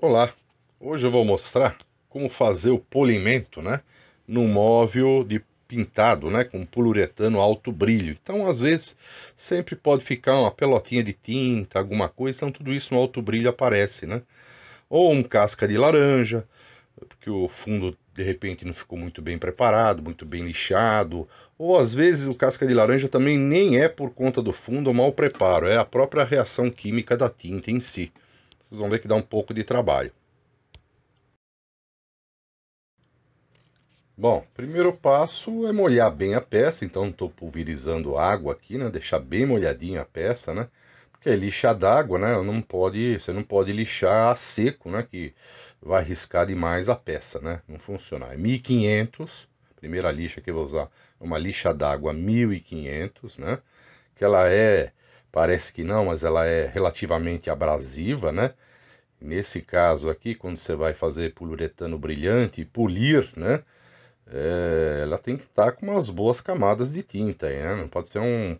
Olá, hoje eu vou mostrar como fazer o polimento né, num móvel de pintado né, com poliuretano alto brilho. Então, às vezes, sempre pode ficar uma pelotinha de tinta, alguma coisa, então tudo isso no alto brilho aparece. Né? Ou um casca de laranja, porque o fundo de repente não ficou muito bem preparado, muito bem lixado, ou às vezes o casca de laranja também nem é por conta do fundo ou mau preparo, é a própria reação química da tinta em si vocês vão ver que dá um pouco de trabalho. Bom, primeiro passo é molhar bem a peça, então estou pulverizando água aqui, né? Deixar bem molhadinha a peça, né? Porque é lixa d'água, né? Não pode, você não pode lixar a seco, né? Que vai riscar demais a peça, né? Não funciona. É 1500, primeira lixa que eu vou usar, é uma lixa d'água 1500, né? Que ela é parece que não, mas ela é relativamente abrasiva, né? Nesse caso aqui, quando você vai fazer poliuretano brilhante, polir, né? É, ela tem que estar tá com umas boas camadas de tinta, né? Não pode ser um,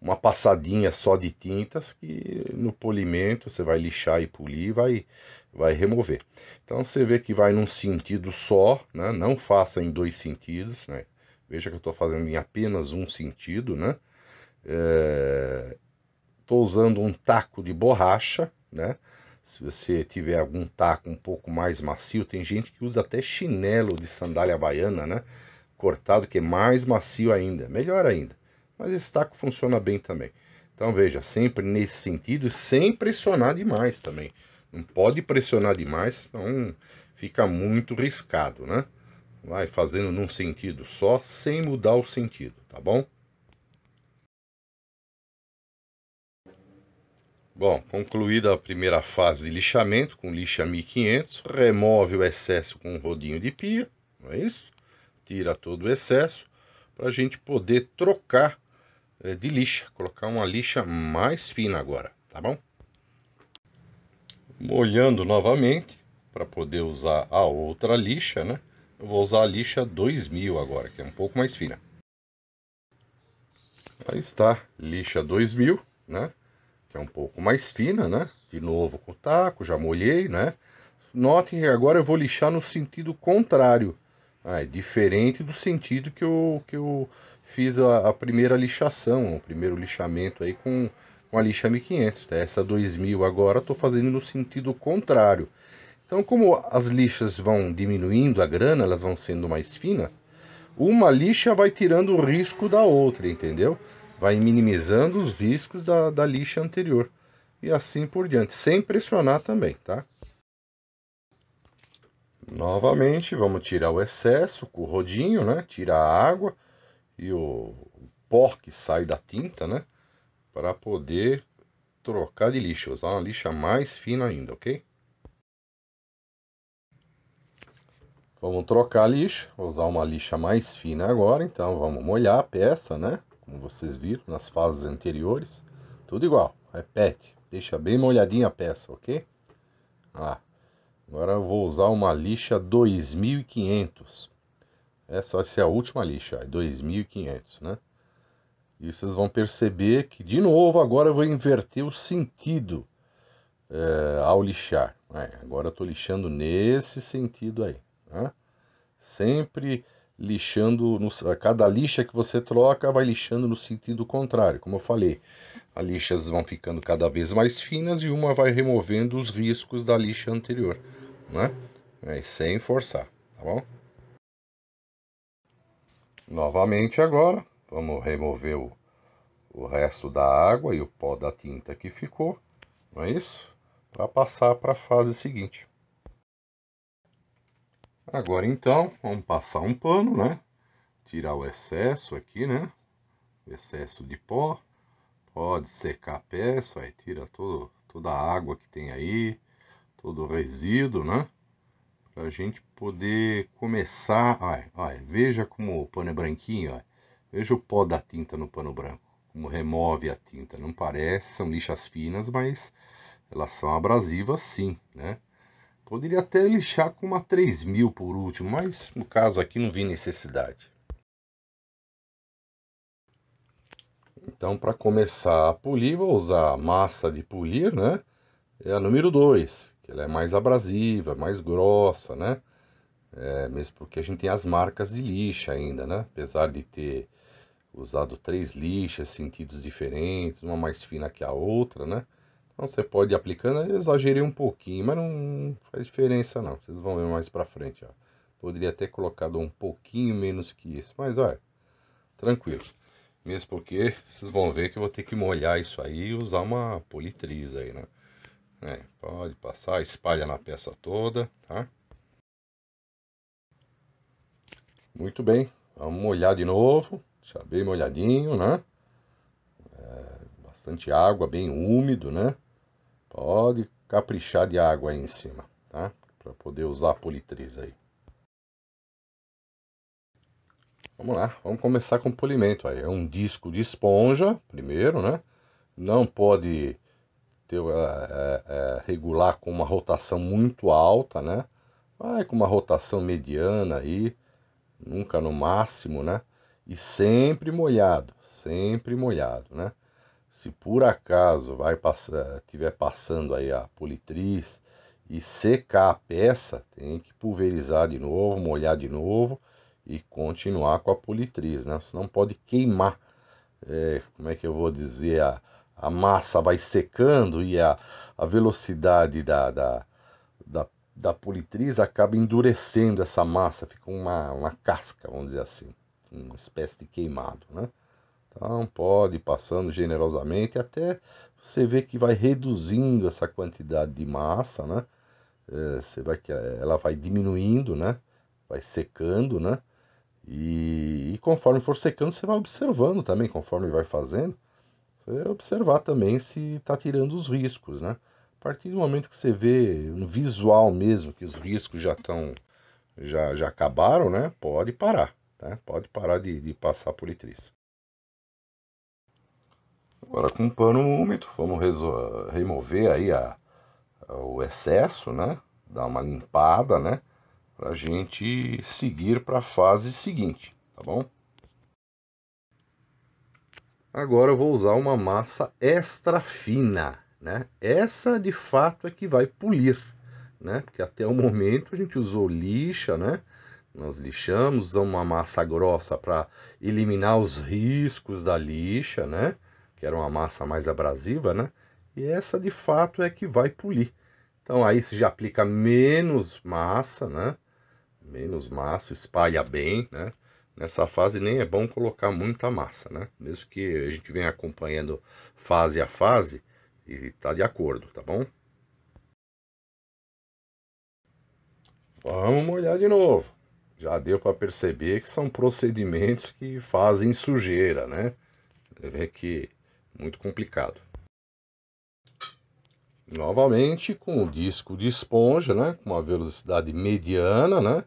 uma passadinha só de tintas que no polimento você vai lixar e polir vai vai remover. Então você vê que vai num sentido só, né? Não faça em dois sentidos, né? Veja que eu estou fazendo em apenas um sentido, né? É, Estou usando um taco de borracha, né? Se você tiver algum taco um pouco mais macio, tem gente que usa até chinelo de sandália baiana, né? Cortado, que é mais macio ainda, melhor ainda. Mas esse taco funciona bem também. Então veja, sempre nesse sentido, sem pressionar demais também. Não pode pressionar demais, senão fica muito riscado, né? Vai fazendo num sentido só, sem mudar o sentido, tá bom? Bom, concluída a primeira fase de lixamento com lixa 1500, remove o excesso com um rodinho de pia, não é isso? Tira todo o excesso para a gente poder trocar é, de lixa, colocar uma lixa mais fina agora, tá bom? Molhando novamente para poder usar a outra lixa, né? Eu vou usar a lixa 2000 agora, que é um pouco mais fina. Aí está, lixa 2000, né? que é um pouco mais fina, né? De novo com o taco, já molhei, né? Notem que agora eu vou lixar no sentido contrário, né? diferente do sentido que eu, que eu fiz a, a primeira lixação, o primeiro lixamento aí com, com a lixa 1500. 500 Essa 2000 agora estou fazendo no sentido contrário. Então, como as lixas vão diminuindo a grana, elas vão sendo mais finas, uma lixa vai tirando o risco da outra, entendeu? vai minimizando os riscos da, da lixa anterior e assim por diante, sem pressionar também, tá? Novamente, vamos tirar o excesso com o rodinho, né? Tira a água e o pó que sai da tinta, né? Para poder trocar de lixa, usar uma lixa mais fina ainda, ok? Vamos trocar a lixa, usar uma lixa mais fina agora, então vamos molhar a peça, né? como vocês viram nas fases anteriores. Tudo igual, repete, deixa bem molhadinha a peça, ok? Ah, agora eu vou usar uma lixa 2500. Essa vai ser a última lixa, 2500, é né? E vocês vão perceber que, de novo, agora eu vou inverter o sentido é, ao lixar. É, agora eu estou lixando nesse sentido aí. Né? Sempre lixando, no, cada lixa que você troca vai lixando no sentido contrário, como eu falei. As lixas vão ficando cada vez mais finas e uma vai removendo os riscos da lixa anterior, né? É, sem forçar, tá bom? Novamente agora, vamos remover o, o resto da água e o pó da tinta que ficou, não é isso? Para passar para a fase seguinte. Agora então, vamos passar um pano, né? Tirar o excesso aqui, né? O excesso de pó. Pode secar a peça, aí tira todo, toda a água que tem aí, todo o resíduo, né? Para a gente poder começar... ai, olha, veja como o pano é branquinho, olha. Veja o pó da tinta no pano branco, como remove a tinta. Não parece, são lixas finas, mas elas são abrasivas sim, né? Poderia até lixar com uma 3000 por último, mas no caso aqui não vi necessidade. Então, para começar a polir, vou usar a massa de polir, né? É a número 2, que ela é mais abrasiva, mais grossa, né? É, mesmo porque a gente tem as marcas de lixa ainda, né? Apesar de ter usado três lixas, sentidos diferentes, uma mais fina que a outra, né? Então você pode ir aplicando, eu exagerei um pouquinho, mas não faz diferença não. Vocês vão ver mais pra frente, ó. Poderia ter colocado um pouquinho menos que isso, mas olha, tranquilo. Mesmo porque vocês vão ver que eu vou ter que molhar isso aí e usar uma politriz aí, né? É, pode passar, espalha na peça toda, tá? Muito bem, vamos molhar de novo, deixar bem molhadinho, né? É, bastante água, bem úmido, né? Pode caprichar de água aí em cima, tá? Para poder usar a politriz aí. Vamos lá, vamos começar com o polimento aí. É um disco de esponja, primeiro, né? Não pode ter, eh, eh, eh, regular com uma rotação muito alta, né? Vai com uma rotação mediana aí, nunca no máximo, né? E sempre molhado, sempre molhado, né? se por acaso vai passar, tiver passando aí a politriz e secar a peça, tem que pulverizar de novo, molhar de novo e continuar com a politriz, né? Senão pode queimar. É, como é que eu vou dizer? A, a massa vai secando e a, a velocidade da, da, da, da politriz acaba endurecendo essa massa, fica uma, uma casca, vamos dizer assim, uma espécie de queimado, né? Então tá, pode ir passando generosamente até você ver que vai reduzindo essa quantidade de massa, né? É, você vai que ela vai diminuindo, né? Vai secando, né? E, e, conforme for secando, você vai observando também, conforme vai fazendo, você observar também se está tirando os riscos, né? A partir do momento que você vê no visual mesmo que os riscos já estão já, já acabaram, né? Pode parar, né? Pode parar de, de passar por litriz. Agora com um pano úmido, vamos remover aí a, a, o excesso, né? Dar uma limpada, né? Pra gente seguir para a fase seguinte, tá bom? Agora eu vou usar uma massa extra fina, né? Essa de fato é que vai polir, né? Porque até o momento a gente usou lixa, né? Nós lixamos, usamos uma massa grossa para eliminar os riscos da lixa, né? que era uma massa mais abrasiva, né? E essa de fato é que vai polir. Então aí se já aplica menos massa, né? Menos massa, espalha bem, né? Nessa fase nem é bom colocar muita massa, né? Mesmo que a gente venha acompanhando fase a fase e tá de acordo, tá bom? Vamos molhar de novo. Já deu para perceber que são procedimentos que fazem sujeira, né? Você é vê que muito complicado. Novamente com o disco de esponja, né, com uma velocidade mediana, né,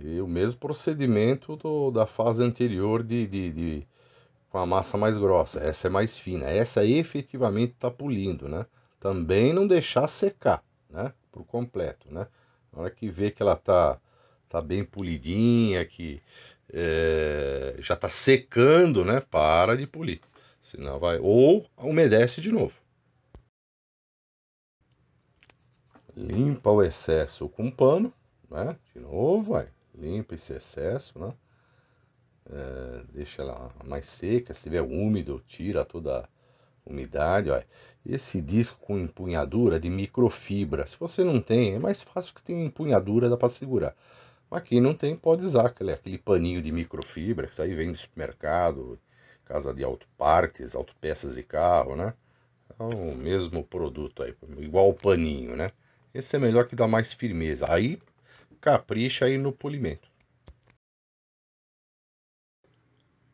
e o mesmo procedimento do, da fase anterior de, de, de, com a massa mais grossa. Essa é mais fina. Essa efetivamente está pulindo, né? Também não deixar secar, né? Por completo, né? Na hora que vê que ela está, tá bem polidinha, que é, já está secando, né? Para de polir. Senão vai. Ou umedece de novo. Limpa o excesso com um pano, né? De novo, vai. Limpa esse excesso, né? É, deixa ela mais seca. Se tiver úmido, tira toda a umidade. Ó. Esse disco com empunhadura de microfibra. Se você não tem, é mais fácil que tem empunhadura, dá para segurar. Mas quem não tem, pode usar aquele, aquele paninho de microfibra, que isso aí vem do supermercado casa de autopartes, autopeças de carro, né? É o mesmo produto aí, igual o paninho, né? Esse é melhor que dá mais firmeza. Aí capricha aí no polimento.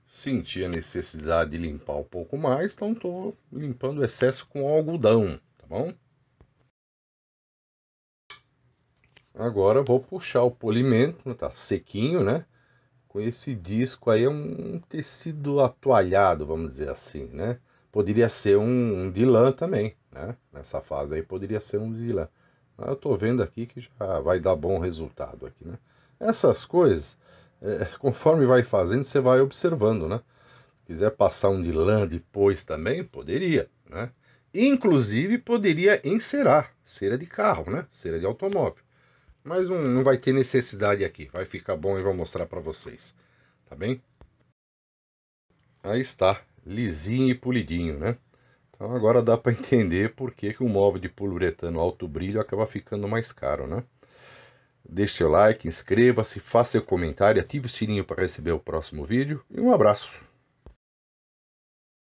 Senti a necessidade de limpar um pouco mais, então estou limpando o excesso com algodão, tá bom? Agora vou puxar o polimento, tá sequinho, né? com esse disco aí é um tecido atualhado, vamos dizer assim, né? Poderia ser um, um lã também, né? Nessa fase aí poderia ser um lã. Mas eu tô vendo aqui que já vai dar bom resultado aqui, né? Essas coisas, é, conforme vai fazendo, você vai observando, né? Quiser passar um lã depois também, poderia, né? Inclusive poderia encerar cera de carro, né? Cera de automóvel. Mas não, não vai ter necessidade aqui. Vai ficar bom e vou mostrar para vocês. Tá bem? Aí está. Lisinho e polidinho, né? Então agora dá para entender por que, que o móvel de poliuretano alto brilho acaba ficando mais caro, né? Deixe seu like, inscreva-se, faça seu comentário, ative o sininho para receber o próximo vídeo e um abraço.